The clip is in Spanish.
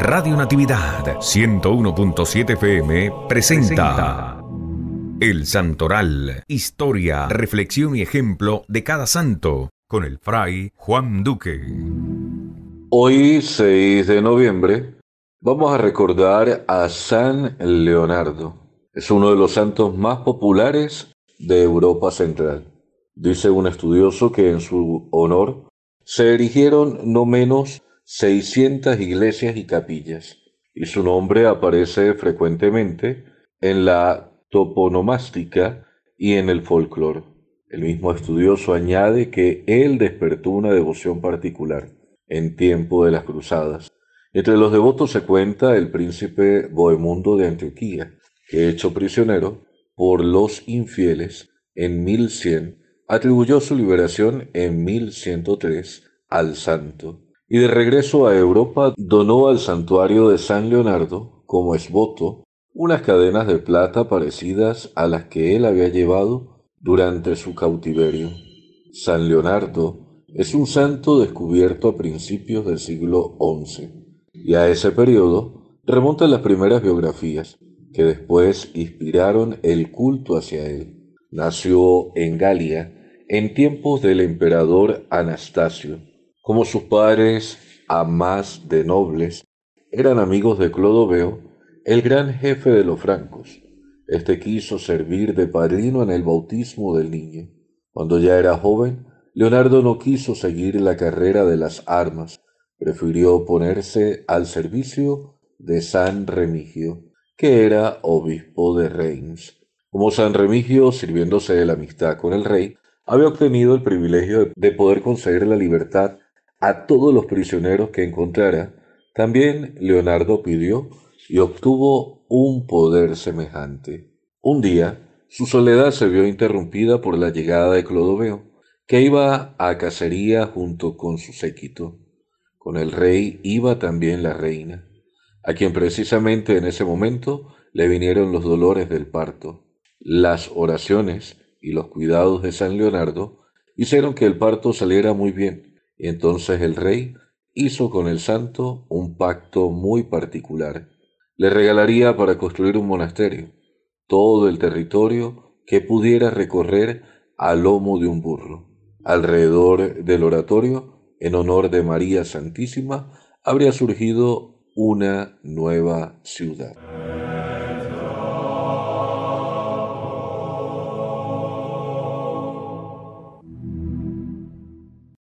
Radio Natividad 101.7 FM presenta El Santoral, historia, reflexión y ejemplo de cada santo, con el fray Juan Duque. Hoy, 6 de noviembre, vamos a recordar a San Leonardo. Es uno de los santos más populares de Europa Central. Dice un estudioso que en su honor se erigieron no menos 600 iglesias y capillas, y su nombre aparece frecuentemente en la toponomástica y en el folclore. El mismo estudioso añade que él despertó una devoción particular en tiempo de las cruzadas. Entre los devotos se cuenta el príncipe Bohemundo de Antioquía, que hecho prisionero por los infieles en 1100, atribuyó su liberación en 1103 al santo y de regreso a Europa donó al santuario de San Leonardo, como esboto, unas cadenas de plata parecidas a las que él había llevado durante su cautiverio. San Leonardo es un santo descubierto a principios del siglo XI, y a ese periodo remontan las primeras biografías que después inspiraron el culto hacia él. Nació en Galia en tiempos del emperador Anastasio como sus padres, a más de nobles, eran amigos de Clodoveo, el gran jefe de los francos. Este quiso servir de padrino en el bautismo del niño. Cuando ya era joven, Leonardo no quiso seguir la carrera de las armas, prefirió ponerse al servicio de San Remigio, que era obispo de Reims. Como San Remigio, sirviéndose de la amistad con el rey, había obtenido el privilegio de poder conceder la libertad a todos los prisioneros que encontrara. También Leonardo pidió y obtuvo un poder semejante. Un día, su soledad se vio interrumpida por la llegada de Clodoveo, que iba a cacería junto con su séquito. Con el rey iba también la reina, a quien precisamente en ese momento le vinieron los dolores del parto. Las oraciones y los cuidados de San Leonardo hicieron que el parto saliera muy bien, entonces el rey hizo con el santo un pacto muy particular. Le regalaría para construir un monasterio todo el territorio que pudiera recorrer al lomo de un burro. Alrededor del oratorio, en honor de María Santísima, habría surgido una nueva ciudad.